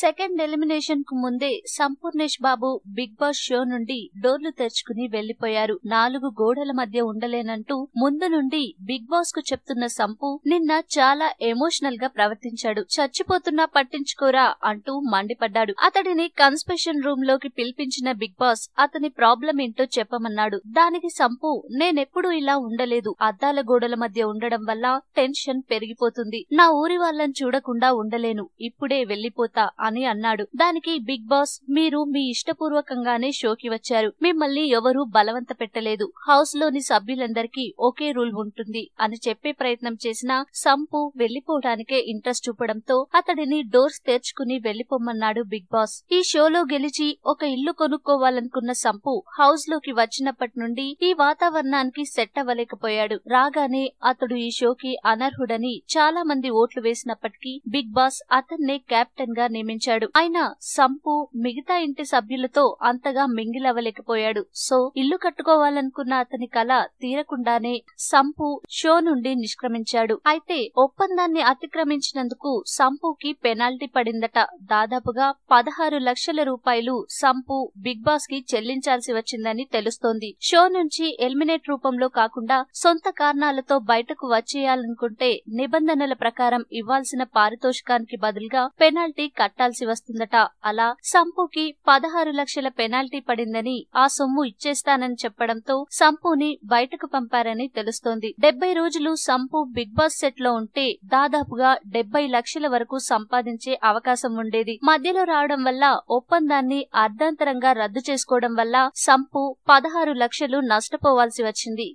second elimination కు ముందే Sampoornesh Babu Bigg Boss show నుండి డోర్లు తెరుచుకుని వెళ్లిపోయారు నాలుగు గోడల మధ్య ఉండలేనంటూ ముందు నుండి బిగ్ బాస్ కు చెప్తున్న సంపు నిన్న చాలా ఎమోషనల్ గా ప్రవర్తించాడు చచ్చిపోతున్నా పట్టించుకోరా అంటూ మండిపడ్డాడు అతడిని కన్స్పెషన్ రూమ్ లోకి పిలిపించిన బిగ్ బాస్ అతని ప్రాబ్లం ఏంటో చెప్పమన్నాడు దానికి సంపు నేనెప్పుడూ ఇలా ఉండలేదు అద్దాల గోడల మధ్య ఉండడం వల్ల టెన్షన్ పెరిగిపోతుంది నా ఊరి వాళ్ళని చూడకుండా ఉండలేను ఇప్పుడే వెళ్లిపోతా అని అన్నాడు దానికి బిగ్ బాస్ మీరు మీ ఇష్టపూర్వకంగానే షోకి వచ్చారు మిమ్మల్ని ఎవరూ బలవంత పెట్టలేదు హౌస్ లోని సభ్యులందరికీ ఒకే రూల్ ఉంటుంది అని చెప్పే ప్రయత్నం చేసిన సంపు వెళ్లిపోవడానికే ఇంట్రెస్ట్ చూపడంతో అతడిని డోర్స్ తెరుచుకుని వెళ్లిపోమన్నాడు బిగ్ బాస్ ఈ షోలో గెలిచి ఒక ఇల్లు కొనుక్కోవాలనుకున్న సంపు హౌస్ లోకి వచ్చినప్పటి నుండి ఈ వాతావరణానికి సెట్ అవ్వలేకపోయాడు రాగానే అతడు ఈ షోకి అనర్హుడని చాలా మంది ఓట్లు వేసినప్పటికీ బిగ్ బాస్ అతన్నే కెప్టెన్ గా నియమించారు నిర్మించాడు ఆయన సంపు మిగతా ఇంటి సభ్యులతో అంతగా మింగిలవ్వలేకపోయాడు సో ఇల్లు కట్టుకోవాలనుకున్న అతని కల తీరకుండానే సంపు షో నుండి నిష్క్రమించాడు అయితే ఒప్పందాన్ని అతిక్రమించినందుకు సంపుకి పెనాల్టీ పడిందట దాదాపుగా పదహారు లక్షల రూపాయలు సంపు బిగ్ బాస్ కి చెల్లించాల్సి వచ్చిందని తెలుస్తోంది షో నుంచి ఎలిమినేట్ రూపంలో కాకుండా సొంత కారణాలతో బయటకు వచ్చేయాలనుకుంటే నిబంధనల ప్రకారం ఇవ్వాల్సిన పారితోషికానికి బదులుగా పెనాల్టీ కట్టాలి కట్టాల్సి వస్తుందట అలా సంపూకి పదహారు లక్షల పెనాల్టీ పడిందని ఆ సొమ్ము ఇచ్చేస్తానని చెప్పడంతో సంపూని బయటకు పంపారని తెలుస్తోంది డెబ్బై రోజులు సంపు బిగ్ బాస్ సెట్ లో ఉంటే దాదాపుగా డెబ్బై లక్షల వరకు సంపాదించే అవకాశం ఉండేది మధ్యలో రావడం వల్ల ఒప్పందాన్ని అర్ధాంతరంగా రద్దు చేసుకోవడం వల్ల సంపు పదహారు లక్షలు నష్టపోవాల్సి వచ్చింది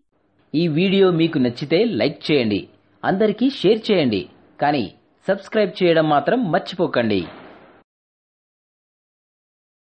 ఈ వీడియో మీకు నచ్చితే లైక్ చేయండి అందరికీ షేర్ చేయండి కానీ సబ్స్క్రైబ్ చేయడం మాత్రం మర్చిపోకండి